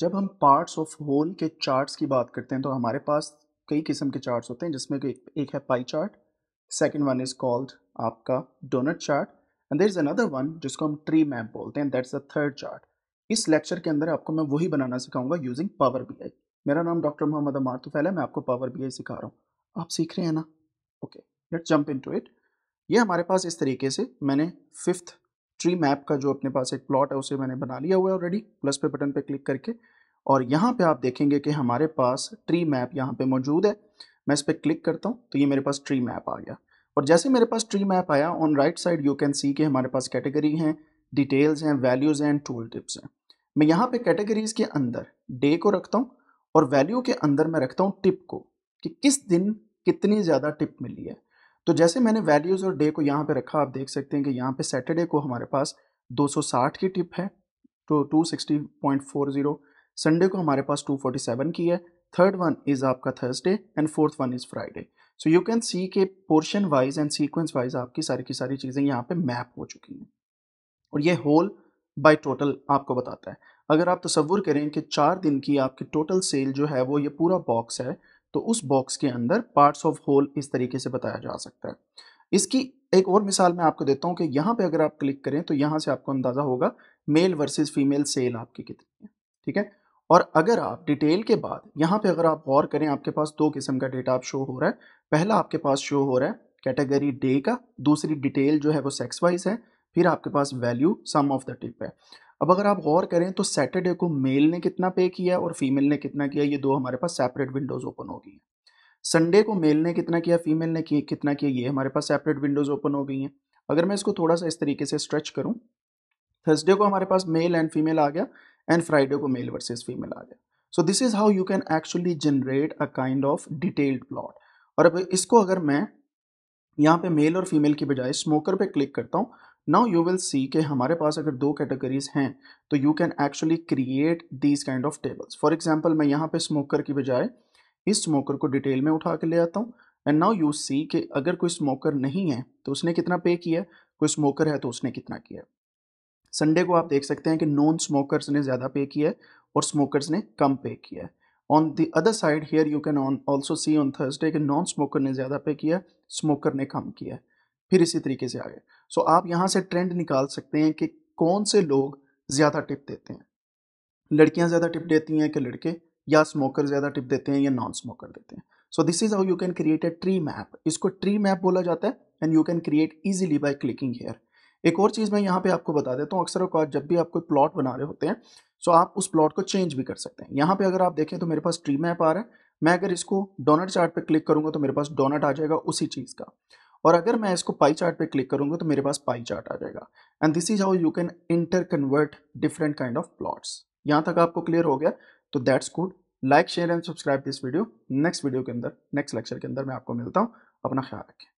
जब हम parts of whole के चार्ट्स की बात करते हैं तो हमारे पास कई किस्म के चार्ट्स होते हैं जिसमें एक है pie chart second one is called आपका donut chart and there is another one जिसको हम ट्री मैप बोलते हैं दैट्स अ थर्ड चार्ट इस लेक्चर के अंदर आपको मैं वही बनाना सिखाऊंगा यूजिंग पावर बी आई मेरा नाम डॉक्टर मोहम्मद अमार तो है मैं आपको पावर बी आई सिखा रहा हूँ आप सीख रहे हैं ना okay let's jump into it ये हमारे पास इस तरीके से मैंने फिफ्थ ट्री मैप का जो अपने पास एक प्लॉट है उसे मैंने बना लिया हुआ है ऑलरेडी प्लस पे बटन पे क्लिक करके और यहाँ पे आप देखेंगे कि हमारे पास ट्री मैप यहाँ पे मौजूद है मैं इस पर क्लिक करता हूँ तो ये मेरे पास ट्री मैप आ गया और जैसे मेरे पास ट्री मैप आया on right side you can see कि हमारे पास कैटेगरी हैं डिटेल्स हैं वैल्यूज़ हैं टूल टिप्स हैं मैं यहाँ पे कैटेगरीज के अंदर डे को रखता हूँ और वैल्यू के अंदर मैं रखता हूँ टिप को कि किस दिन कितनी ज़्यादा टिप मिली है तो जैसे मैंने वैल्यूज़ और डे को यहाँ पे रखा आप देख सकते हैं कि यहाँ पे सैटरडे को हमारे पास 260 की टिप है तो 260.40 संडे को हमारे पास 247 की है थर्ड वन इज़ आपका Thursday and fourth one is Friday so you can see के portion wise and sequence wise आपकी सारी की सारी चीज़ें यहाँ पे मैप हो चुकी हैं और ये होल बाई टोटल आपको बताता है अगर आप तस्वुर करें कि चार दिन की आपकी टोटल सेल जो है वो ये पूरा बॉक्स है तो उस बॉक्स के अंदर पार्ट्स ऑफ होल इस तरीके से बताया जा सकता है इसकी एक और मिसाल मैं आपको देता हूँ कि यहाँ पे अगर आप क्लिक करें तो यहाँ से आपको अंदाज़ा होगा मेल वर्सेस फीमेल सेल आपकी कितनी है ठीक है और अगर आप डिटेल के बाद यहाँ पे अगर आप गौर करें आपके पास दो किस्म का डेटा आप शो हो रहा है पहला आपके पास शो हो रहा है कैटेगरी डे का दूसरी डिटेल जो है वो सेक्स वाइज है फिर आपके पास value sum of the tip है अब अगर आप गौर करें तो सैटरडे को मेल ने कितना पे किया और फीमेल ने कितना किया ये दो हमारे पास सेपरेट विंडोज़ ओपन हो गई हैं संडे को मेल ने कितना किया फीमेल ने कितना किया ये हमारे पास सेपरेट विंडोज़ ओपन हो गई हैं अगर मैं इसको थोड़ा सा इस तरीके से स्ट्रेच करूँ थर्सडे को हमारे पास मेल एंड फीमेल आ गया एंड फ्राइडे को मेल वर्सेज फीमेल आ गया so this is how you can actually generate a kind of detailed plot और अब इसको अगर मैं यहाँ पे मेल और फीमेल की बजाय स्मोकर पे क्लिक करता हूँ नाउ यू विल सी कि हमारे पास अगर दो कैटेगरीज हैं तो you can actually create these kind of tables for example मैं यहाँ पे स्मोकर की बजाय इस स्मोकर को डिटेल में उठा के ले आता हूँ एंड नाउ यू सी कि अगर कोई स्मोकर नहीं है तो उसने कितना पे किया कोई स्मोकर है तो उसने कितना किया संडे को आप देख सकते हैं कि नॉन स्मोकर्स ने ज़्यादा पे किया है और स्मोकर्स ने कम पे किया है on the other side here you can on also see on Thursday कि नॉन स्मोकर ने ज़्यादा पे किया स्मोकर ने कम किया है फिर इसी तरीके से आगे सो so, आप यहाँ से ट्रेंड निकाल सकते हैं कि कौन से लोग ज़्यादा टिप देते हैं लड़कियाँ ज़्यादा टिप देती हैं कि लड़के या स्मोकर ज़्यादा टिप देते हैं या नॉन स्मोकर देते हैं so this is how you can create a tree map इसको ट्री मैप बोला जाता है and you can create easily by clicking here एक और चीज़ मैं यहाँ पे आपको बता देता हूँ अक्सर अवकात जब भी आप कोई प्लॉट बना रहे होते हैं सो आप उस प्लॉट को चेंज भी कर सकते हैं यहाँ पे अगर आप देखें तो मेरे पास ट्री मैप आ रहा है मैं अगर इसको डोनट चार्ट पे क्लिक करूँगा तो मेरे पास डोनट आ जाएगा उसी चीज़ का और अगर मैं इसको पाई चार्ट पे क्लिक करूंगा तो मेरे पास पाई चार्ट आ जाएगा and this is how you can interconvert different kind of plots यहाँ तक आपको क्लियर हो गया तो that's good like share and subscribe this video next video के अंदर नेक्स्ट लेक्चर के अंदर मैं आपको मिलता हूँ अपना ख्याल रखें